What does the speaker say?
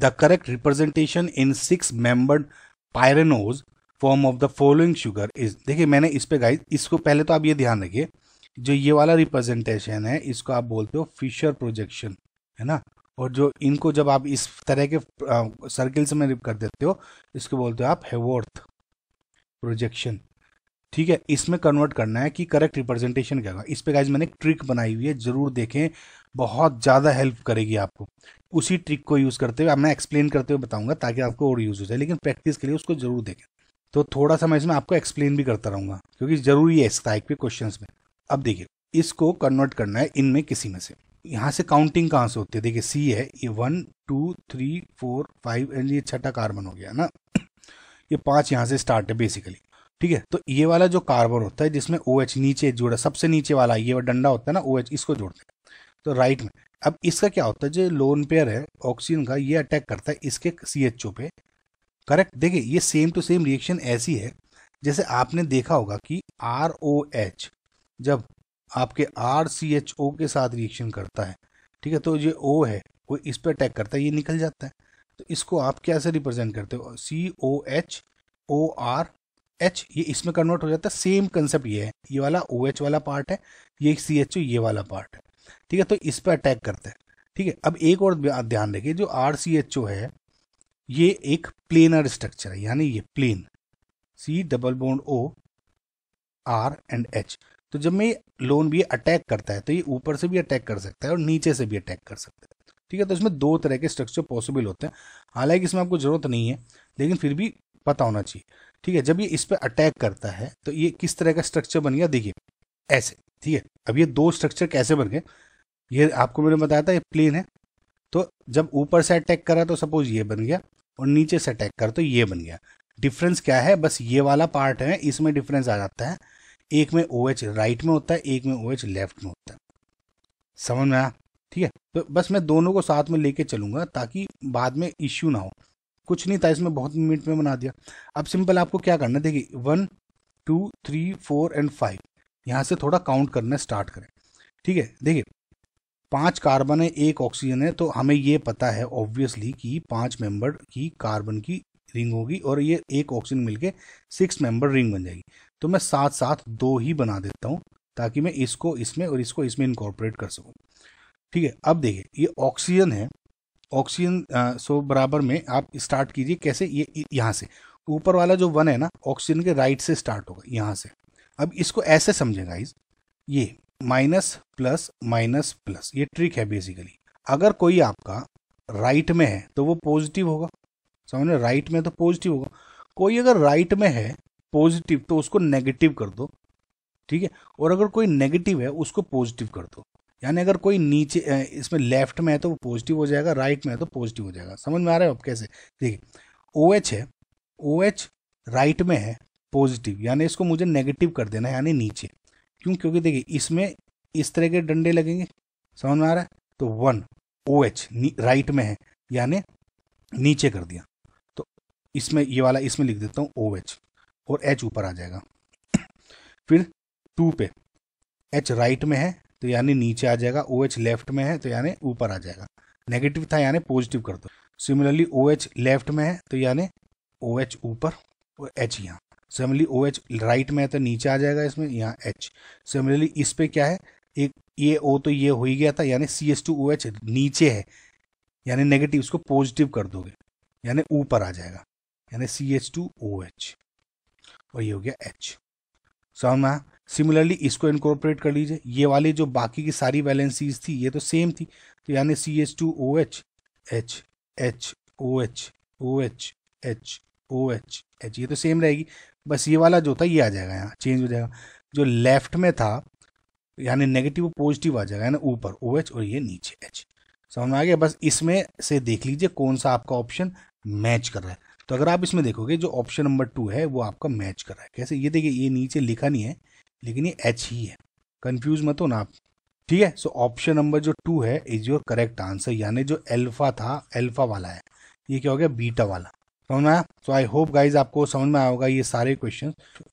the correct representation in six membered pyranose form of the following sugar is देखिए मैंने इस पे guys इसको पहले तो आप ये ध्यान रखिए जो ये वाला रिप्रेजेंटेशन है इसको आप बोलते हो फिशर प्रोजेक्शन है ना और जो इनको जब आप इस तरह के सर्किल्स में रिप कर देते हो इसको बोलते हो आप हेवर्थ प्रोजेक्शन ठीक है इसमें कन्वर्ट करना है कि करेक्ट रिप्रेजेंटेशन क्या होगा इस पे गाइज मैंने एक ट्रिक बनाई हुई है जरूर देखें बहुत ज़्यादा हेल्प करेगी आपको उसी ट्रिक को यूज़ करते हुए मैं एक्सप्लेन करते हुए बताऊंगा ताकि आपको और यूज़ हो जाए लेकिन प्रैक्टिस के लिए उसको जरूर देखें तो थोड़ा सा मैं इसमें आपको एक्सप्लेन भी करता रहूँगा क्योंकि ज़रूरी है इस टाइप के क्वेश्चन में अब देखिए इसको कन्वर्ट करना है इनमें किसी में से यहाँ से काउंटिंग कहाँ से होती है देखिए सी है ये one two three four five and ये छठा कार्बन हो गया ना ये पांच यहाँ से स्टार्ट है बेसिकली ठीक है तो ये वाला जो कार्बन होता है जिसमें ओ OH एच नीचे जुड़ा सबसे नीचे वाला ये डंडा होता है ना ओ OH, एच इसको जोड़ते हैं तो राइट में अब इसका क्या होता है जो लोन पेयर है ऑक्सीजन का ये अटैक करता है इसके सी एच ओ पे करेक्ट देखिए ये सेम टू सेम रिएक्शन ऐसी है जैसे आपने देखा होगा कि आर ओ एच जब आपके आर सी एच ओ के साथ रिएक्शन करता है ठीक है तो ये ओ है वो इस पर अटैक करता है ये निकल जाता है तो इसको आप कैसे रिप्रेजेंट करते हो C O H O R H ये इसमें कन्वर्ट हो जाता है सेम कंसेप्ट ये है ये वाला ओ OH एच वाला पार्ट है ये सी एच ओ ये वाला पार्ट है ठीक है तो इस पर अटैक करता है ठीक है अब एक और ध्यान रखिए जो आर सी एच ओ है ये एक प्लेनर स्ट्रक्चर है यानी ये plane C double bond O R and H तो जब मैं लोन भी अटैक करता है तो ये ऊपर से भी अटैक कर सकता है और नीचे से भी अटैक कर सकता है ठीक है तो इसमें दो तरह के स्ट्रक्चर पॉसिबल होते हैं हालांकि इसमें आपको जरूरत नहीं है लेकिन फिर भी पता होना चाहिए ठीक है जब ये इस पर अटैक करता है तो ये किस तरह का स्ट्रक्चर बन गया देखिए ऐसे ठीक है अब ये दो स्ट्रक्चर कैसे बन गए ये आपको मैंने बताया था ये प्लेन है तो जब ऊपर से अटैक करा तो सपोज ये बन गया और नीचे से अटैक कर तो ये बन गया डिफरेंस क्या है बस ये वाला पार्ट है इसमें डिफरेंस आ जाता है एक में ओ OH राइट में होता है एक में ओ OH लेफ्ट में होता है समझ में आया ठीक है तो बस मैं दोनों को साथ में लेके चलूंगा ताकि बाद में इश्यू ना हो कुछ नहीं था इसमें बहुत मिनट में बना दिया अब सिंपल आपको क्या करना देखिए one two three four and five यहाँ से थोड़ा काउंट करना स्टार्ट करें ठीक है देखिए पांच कार्बन है एक ऑक्सीजन है तो हमें ये पता है ऑब्वियसली कि पांच मेंबर की कार्बन की रिंग होगी और ये एक ऑक्सीजन मिलके सिक्स मेंबर रिंग बन जाएगी तो मैं साथ साथ दो ही बना देता हूँ ताकि मैं इसको इसमें और इसको इसमें इनकॉर्पोरेट कर सकूँ ठीक है अब देखिए ये ऑक्सीजन है ऑक्सीजन सो बराबर में आप स्टार्ट कीजिए कैसे ये यहाँ से ऊपर वाला जो वन है ना ऑक्सीजन के राइट से स्टार्ट होगा यहाँ से अब इसको ऐसे समझेगा इस ये माइनस प्लस माइनस प्लस ये ट्रिक है बेसिकली अगर कोई आपका राइट में है तो वो पॉजिटिव होगा समझ राइट में तो पॉजिटिव होगा कोई अगर राइट में है पॉजिटिव तो उसको नेगेटिव कर दो ठीक है और अगर कोई नेगेटिव है उसको पॉजिटिव कर दो यानी अगर कोई नीचे इसमें लेफ्ट में है तो वो पॉजिटिव हो जाएगा राइट में है तो पॉजिटिव हो जाएगा समझ में आ रहा है आप कैसे देखिए ओ OH है ओ OH राइट में है पॉजिटिव यानी इसको मुझे नेगेटिव कर देना यानी नीचे क्यों क्योंकि देखिए इसमें इस तरह के डंडे लगेंगे समझ में आ रहा है तो वन ओ एच राइट में है यानी नीचे कर दिया तो इसमें ये वाला इसमें लिख देता हूँ ओ एच और एच ऊपर आ जाएगा फिर टू पे एच राइट में है तो यानी नीचे आ जाएगा ओ एच लेफ्ट में है तो यानी ऊपर आ जाएगा नेगेटिव था यानी पॉजिटिव कर दो सिमिलरली ओ एच लेफ्ट में है तो यानी ओ एच ऊपर और एच यहाँ सिमिलरली ओ एच राइट में है तो नीचे आ जाएगा इसमें यहाँ एच सिमिलरली इस पर क्या है एक ये ओ तो ये हो ही गया था यानी C S two O H नीचे है यानी नेगेटिव इसको पॉजिटिव कर दोगे यानी ऊपर आ जाएगा यानी C H two O H और ये हो गया एच समझ में सिमिलरली इसको इनकॉर्पोरेट कर लीजिए ये वाली जो बाकी की सारी बैलेंसीज थी ये तो सेम थी तो यानी C H two O H H H O H O H H O H H ये तो सेम रहेगी बस ये वाला जो था ये आ जाएगा यहाँ चेंज हो जाएगा जो लेफ्ट में था यानी नेगेटिव पॉजिटिव आ जाएगा यानी ऊपर ओ एच और ये नीचे एच समझ में आ गया बस इसमें से देख लीजिए कौन सा आपका ऑप्शन मैच कर रहा है तो अगर आप इसमें देखोगे जो ऑप्शन नंबर टू है वो आपका मैच कर रहा है कैसे ये देखिए ये नीचे लिखा नहीं है लेकिन ये एच ही है कंफ्यूज मत हो ना आप ठीक है सो ऑप्शन नंबर जो टू है इज योर करेक्ट आंसर यानी जो एल्फा था एल्फा वाला है ये क्या हो गया बीटा वाला समझ में आया सो आई होप गाइज आपको समझ में आया होगा ये सारे क्वेश्चन